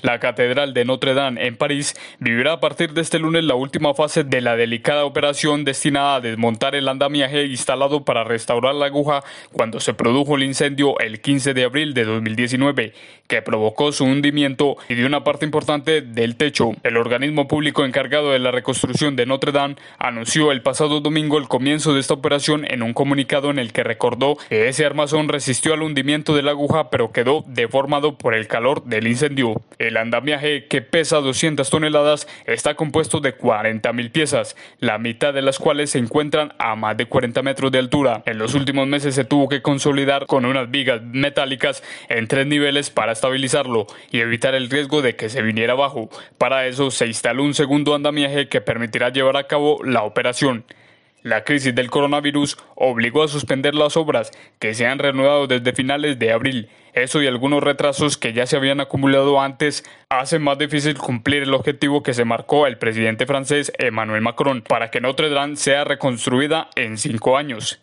La Catedral de Notre Dame en París vivirá a partir de este lunes la última fase de la delicada operación destinada a desmontar el andamiaje instalado para restaurar la aguja cuando se produjo el incendio el 15 de abril de 2019, que provocó su hundimiento y de una parte importante del techo. El organismo público encargado de la reconstrucción de Notre Dame anunció el pasado domingo el comienzo de esta operación en un comunicado en el que recordó que ese armazón resistió al hundimiento de la aguja pero quedó deformado por el calor del incendio. El andamiaje, que pesa 200 toneladas, está compuesto de 40.000 piezas, la mitad de las cuales se encuentran a más de 40 metros de altura. En los últimos meses se tuvo que consolidar con unas vigas metálicas en tres niveles para estabilizarlo y evitar el riesgo de que se viniera abajo. Para eso se instaló un segundo andamiaje que permitirá llevar a cabo la operación. La crisis del coronavirus obligó a suspender las obras, que se han reanudado desde finales de abril. Eso y algunos retrasos que ya se habían acumulado antes hacen más difícil cumplir el objetivo que se marcó el presidente francés Emmanuel Macron para que Notre Dame sea reconstruida en cinco años.